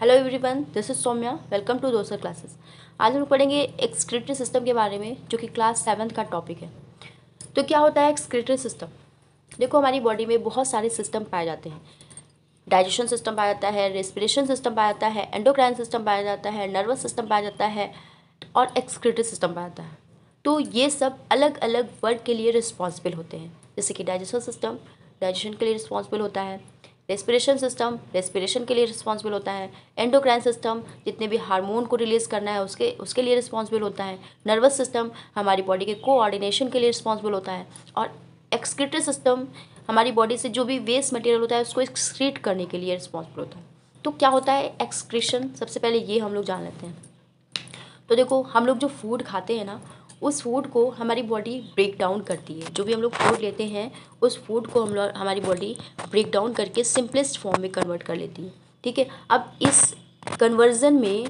Hello everyone this is Soumya welcome to दोसर classes आज हम पढ़ेंगे एक्सक्रेटरी सिस्टम के बारे में जो कि क्लास सेवन्थ का टॉपिक है तो क्या होता है एक्सक्रिटरी सिस्टम देखो हमारी बॉडी में बहुत सारे सिस्टम पाए जाते हैं डाइजेशन सिस्टम पाया जाता है रेस्पिरेशन सिस्टम पाया जाता है एंडोक्राइन सिस्टम पाया जाता है नर्वस सिस्टम पाया जाता है और एक्सक्रिटरी सिस्टम पाया जाता है तो ये सब अलग अलग वर्ड के लिए रिस्पॉन्सिबल होते हैं जैसे कि डाइजेशन सिस्टम डाइजेशन के लिए रिस्पॉन्सिबल होता है रेस्पिरेशन सिस्टम रेस्पिरेशन के लिए रिस्पॉन्सिबल होता है एंडोक्राइन सिस्टम जितने भी हार्मोन को रिलीज़ करना है उसके उसके लिए रिस्पॉन्सिबल होता है नर्वस सिस्टम हमारी बॉडी के कोऑर्डिनेशन के लिए रिस्पॉन्सिबल होता है और एक्सक्रीटरी सिस्टम हमारी बॉडी से जो भी वेस्ट मटेरियल होता है उसको एक्सक्रीट करने के लिए रिस्पॉन्सिबल होता है तो क्या होता है एक्सक्रीशन सबसे पहले ये हम लोग जान लेते हैं तो देखो हम लोग जो फूड खाते हैं ना उस फूड को हमारी बॉडी ब्रेक डाउन करती है जो भी हम लोग फूड लेते हैं उस फूड को हम लोग हमारी बॉडी ब्रेक डाउन करके सिंपलेस्ट फॉर्म में कन्वर्ट कर लेती है ठीक है अब इस कन्वर्जन में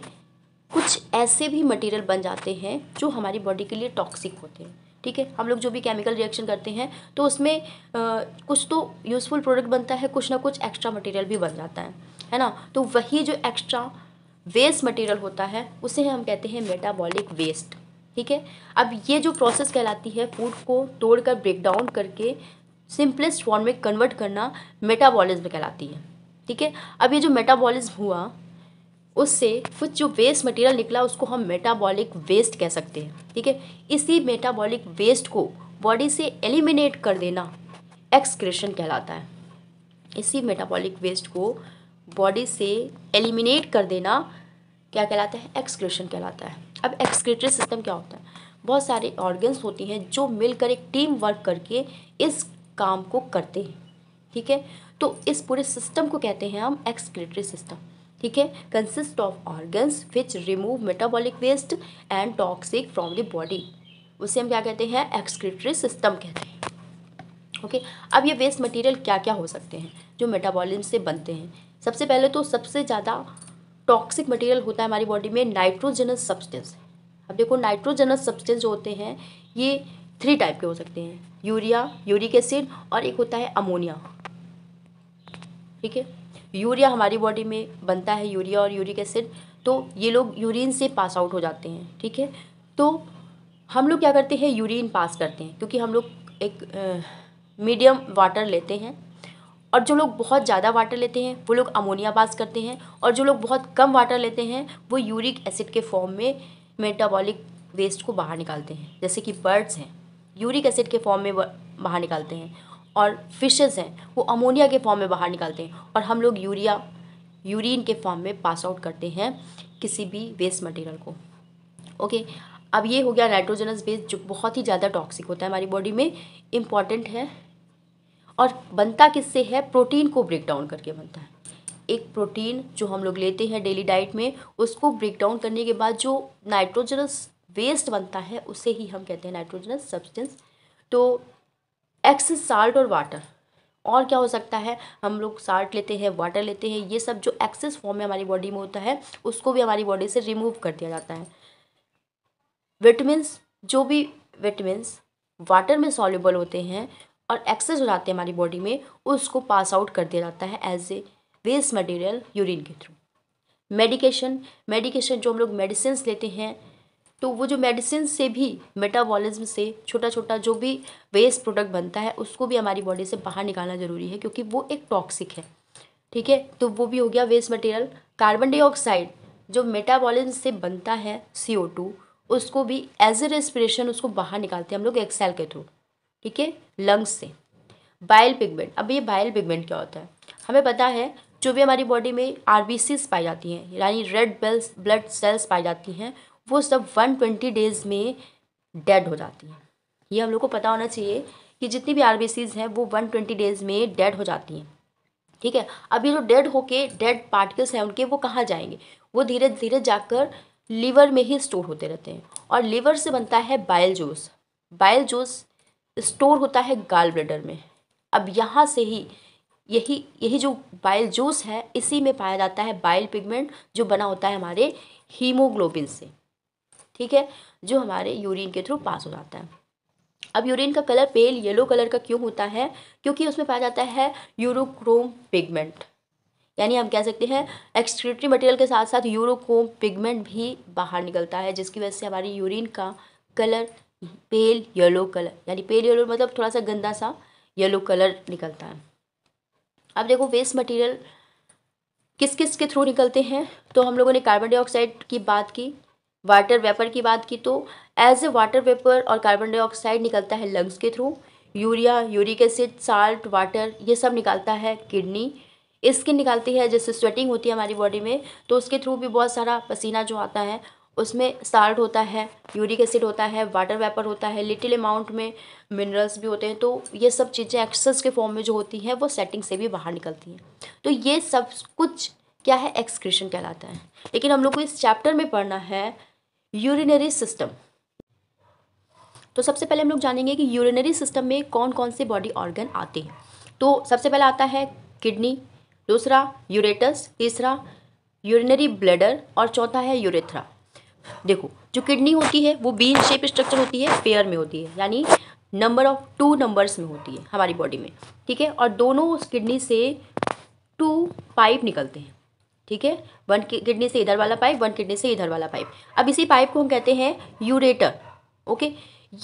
कुछ ऐसे भी मटेरियल बन जाते हैं जो हमारी बॉडी के लिए टॉक्सिक होते हैं ठीक है हम लोग जो भी केमिकल रिएक्शन करते हैं तो उसमें आ, कुछ तो यूज़फुल प्रोडक्ट बनता है कुछ ना कुछ एक्स्ट्रा मटेरियल भी बन जाता है है ना तो वही जो एक्स्ट्रा वेस्ट मटेरियल होता है उसे हम कहते हैं मेटाबॉलिक वेस्ट ठीक है अब ये जो प्रोसेस कहलाती है फूड को तोड़कर ब्रेक डाउन करके सिंपलेस्ट फॉर्म में कन्वर्ट करना मेटाबॉलिज्म कहलाती है ठीक है अब ये जो मेटाबॉलिज्म हुआ उससे कुछ जो वेस्ट मटेरियल निकला उसको हम मेटाबॉलिक वेस्ट कह सकते हैं ठीक है इसी मेटाबॉलिक वेस्ट को बॉडी से एलिमिनेट कर देना एक्सक्रेशन कहलाता है इसी मेटाबॉलिक वेस्ट को बॉडी से एलिमिनेट कर देना क्या कहलाता है एक्सक्रेशन कहलाता है अब एक्सक्रेटरी सिस्टम क्या होता है बहुत सारे ऑर्गन्स होती हैं जो मिलकर एक टीम वर्क करके इस काम को करते हैं ठीक है तो इस पूरे सिस्टम को कहते हैं हम एक्सक्रेटरी सिस्टम ठीक है consist of organs which remove metabolic waste and toxic from the body उसे हम क्या कहते हैं एक्सक्रेटरी सिस्टम कहते हैं ओके okay? अब ये वेस्ट मटेरियल क्या क्या हो सकते हैं जो मेटाबॉलिज्म से बनते हैं सबसे पहले तो सबसे ज़्यादा टॉक्सिक मटेरियल होता है हमारी बॉडी में नाइट्रोजनस सब्सटेंस अब देखो नाइट्रोजनस सब्सटेंस जो होते हैं ये थ्री टाइप के हो सकते हैं यूरिया यूरिक एसिड और एक होता है अमोनिया ठीक है यूरिया हमारी बॉडी में बनता है यूरिया और यूरिक एसिड तो ये लोग यूरिन से पास आउट हो जाते हैं ठीक है तो हम लोग क्या करते हैं यूरिन पास करते हैं क्योंकि हम लोग एक मीडियम वाटर लेते हैं और जो लोग बहुत ज़्यादा वाटर लेते हैं वो लोग अमोनिया पास करते हैं और जो लोग बहुत कम वाटर लेते हैं वो यूरिक एसिड के फॉर्म में मेटाबॉलिक वेस्ट को बाहर निकालते हैं जैसे कि बर्ड्स हैं यूरिक एसिड के फॉर्म में बाहर निकालते हैं और फिशेज़ हैं वो अमोनिया के फॉर्म में बाहर निकालते हैं और हम लोग यूरिया यूरिन के फॉर्म में पास आउट करते हैं किसी भी वेस्ट मटेरियल को ओके अब ये हो गया नाइट्रोजनस बेस जो बहुत ही ज़्यादा टॉक्सिक होता है हमारी बॉडी में इम्पॉर्टेंट है और बनता किससे है प्रोटीन को ब्रेक डाउन करके बनता है एक प्रोटीन जो हम लोग लेते हैं डेली डाइट में उसको ब्रेक डाउन करने के बाद जो नाइट्रोजनस वेस्ट बनता है उसे ही हम कहते हैं नाइट्रोजनस सब्सटेंस तो एक्स साल्ट और वाटर और क्या हो सकता है हम लोग साल्ट लेते हैं वाटर लेते हैं ये सब जो एक्सेस फॉर्म में हमारी बॉडी में होता है उसको भी हमारी बॉडी से रिमूव कर दिया जाता है विटामिन जो भी विटामिन वाटर में सॉल्यूबल होते हैं और एक्सेस हो जाते हैं हमारी बॉडी में उसको पास आउट कर दिया जाता है as a waste material urine के थ्रू मेडिकेशन मेडिकेशन जो हम लोग मेडिसिन लेते हैं तो वो जो मेडिसिन से भी मेटाबॉलिज्म से छोटा छोटा जो भी वेस्ट प्रोडक्ट बनता है उसको भी हमारी बॉडी से बाहर निकालना ज़रूरी है क्योंकि वो एक टॉक्सिक है ठीक है तो वो भी हो गया वेस्ट मटेरियल कार्बन डाइऑक्साइड जो मेटाबॉलिज्म से बनता है सी उसको भी एज ए रेस्पिरेशन उसको बाहर निकालते हैं हम लोग एक्सेल के थ्रू ठीक है लंग्स से बाइल पिगमेंट अब ये बाइल पिगमेंट क्या होता है हमें पता है जो भी हमारी बॉडी में आर पाई जाती हैं यानी रेड बेल्स ब्लड सेल्स पाई जाती हैं वो सब वन ट्वेंटी डेज़ में डेड हो जाती हैं ये हम लोग को पता होना चाहिए कि जितनी भी आर हैं वो वन ट्वेंटी डेज़ में डेड हो जाती हैं ठीक है अब ये जो डेड होके डेड पार्टिकल्स हैं उनके वो कहाँ जाएंगे वो धीरे धीरे जाकर लीवर में ही स्टोर होते रहते हैं और लीवर से बनता है bile juice bile juice store होता है गाल ब्लडर में अब यहाँ से ही यही यही जो बाइल जूस है इसी में पाया जाता है बाइल पिगमेंट जो बना होता है हमारे हीमोग्लोबिन से ठीक है जो हमारे यूरिन के थ्रू पास हो जाता है अब यूरिन का कलर पेल येलो कलर का क्यों होता है क्योंकि उसमें पाया जाता है यूरोक्रोम पिगमेंट यानी हम कह सकते हैं एक्सक्रीटरी मटेरियल के साथ साथ यूरोक्रोम पिगमेंट भी बाहर निकलता है जिसकी वजह से हमारी यूरिन का कलर पेल येलो कलर यानी पेल येलो मतलब थोड़ा सा गंदा सा येलो कलर निकलता है अब देखो वेस्ट मटेरियल किस किस के थ्रू निकलते हैं तो हम लोगों ने कार्बन डाइऑक्साइड की बात की वाटर वेपर की बात की तो एज ए वाटर वेपर और कार्बन डाइऑक्साइड निकलता है लंग्स के through urea uric acid salt water ये सब निकालता है किडनी स्किन निकालती है जैसे स्वेटिंग होती है हमारी बॉडी में तो उसके थ्रू भी बहुत सारा पसीना जो आता है उसमें साल्ट होता है यूरिक एसिड होता है वाटर वेपर होता है लिटिल अमाउंट में मिनरल्स भी होते हैं तो ये सब चीज़ें एक्सेस के फॉर्म में जो होती हैं वो सेटिंग से भी बाहर निकलती हैं तो ये सब कुछ क्या है एक्सक्रीशन कहलाता है लेकिन हम लोग को इस चैप्टर में पढ़ना है यूरिनरी सिस्टम तो सबसे पहले हम लोग जानेंगे कि यूरिनरी सिस्टम में कौन कौन से बॉडी ऑर्गन आते हैं तो सबसे पहला आता है किडनी दूसरा यूरेटस तीसरा यूरिनरी ब्लडर और चौथा है यूरेथ्रा देखो जो किडनी होती है वो बीन शेप स्ट्रक्चर होती है पेयर में होती है यानी नंबर ऑफ टू नंबर्स में होती है हमारी बॉडी में ठीक है और दोनों उस किडनी से टू पाइप निकलते हैं ठीक है वन किडनी से इधर वाला पाइप वन किडनी से इधर वाला पाइप अब इसी पाइप को हम कहते हैं यूरेटर ओके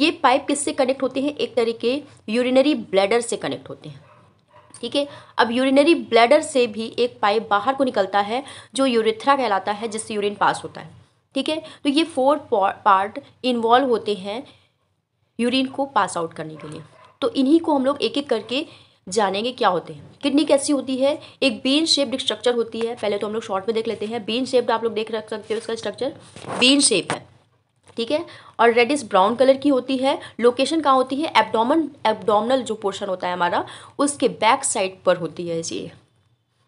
ये पाइप किससे कनेक्ट होते हैं एक तरीके यूरिनरी ब्लैडर से कनेक्ट होते हैं ठीक है अब यूरिनरी ब्लैडर से भी एक पाइप बाहर को निकलता है जो यूरिथ्रा कहलाता है जिससे यूरिन पास होता है ठीक है तो ये फोर पार्ट इन्वॉल्व होते हैं यूरिन को पास आउट करने के लिए तो इन्हीं को हम लोग एक एक करके जानेंगे क्या होते हैं किडनी कैसी होती है एक बीन शेप्ड स्ट्रक्चर होती है पहले तो हम लोग शॉर्ट में देख लेते हैं बीन शेप्ड आप लोग देख रख सकते हो इसका स्ट्रक्चर बीन शेप है ठीक है और रेडिस ब्राउन कलर की होती है लोकेशन कहाँ होती है एबडोमन एबडोमनल जो पोर्शन होता है हमारा उसके बैक साइड पर होती है ये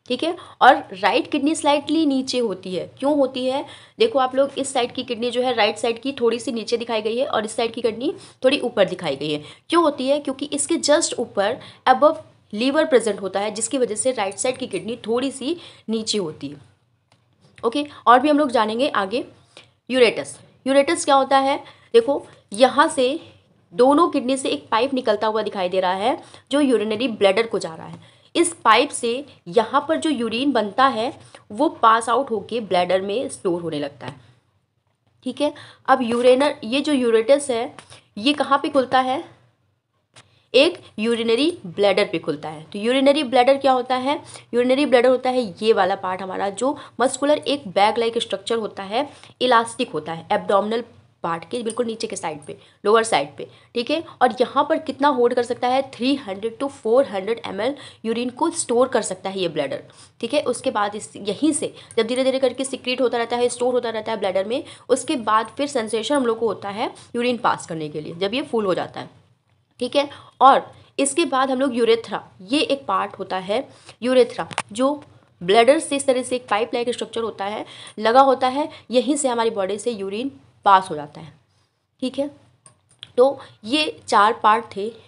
ठीक है और राइट किडनी स्लाइटली नीचे होती है क्यों होती है देखो आप लोग इस साइड की किडनी जो है राइट साइड की थोड़ी सी नीचे दिखाई गई है और इस साइड की किडनी थोड़ी ऊपर दिखाई गई है क्यों होती है क्योंकि इसके जस्ट ऊपर अबव लीवर प्रेजेंट होता है जिसकी वजह से राइट साइड की किडनी थोड़ी सी नीचे होती है ओके और भी हम लोग जानेंगे आगे यूरेटस यूरेटस क्या होता है देखो यहाँ से दोनों किडनी से एक पाइप निकलता हुआ दिखाई दे रहा है जो यूरिनरी ब्लैडर को जा रहा है इस पाइप से यहाँ पर जो यूरिन बनता है वो पास आउट होके ब्लैडर में स्टोर होने लगता है ठीक है अब यूरेनर ये जो यूरेटस है ये कहाँ पे खुलता है एक यूरिनरी ब्लैडर पे खुलता है तो यूरिनरी ब्लैडर क्या होता है यूरिनरी ब्लैडर होता है ये वाला पार्ट हमारा जो मस्कुलर एक बैग लाइक स्ट्रक्चर होता है इलास्टिक होता है एब्डोमिनल पार्ट के बिल्कुल नीचे के साइड पे लोअर साइड पे ठीक है और यहाँ पर कितना होल्ड कर सकता है 300 टू 400 हंड्रेड यूरिन को स्टोर कर सकता है ये ब्लैडर ठीक है उसके बाद इस यहीं से जब धीरे धीरे करके सिक्रीट होता रहता है स्टोर होता रहता है ब्लैडर में उसके बाद फिर सेंसेशन हम लोग को होता है यूरिन पास करने के लिए जब ये फुल हो जाता है ठीक है और इसके बाद हम लोग यूरेथ्रा ये एक पार्ट होता है यूरेथ्रा जो ब्लैडर से इस तरह से एक पाइप लाइक स्ट्रक्चर होता है लगा होता है यहीं से हमारी बॉडी से यूरिन पास हो जाता है ठीक है तो ये चार पार्ट थे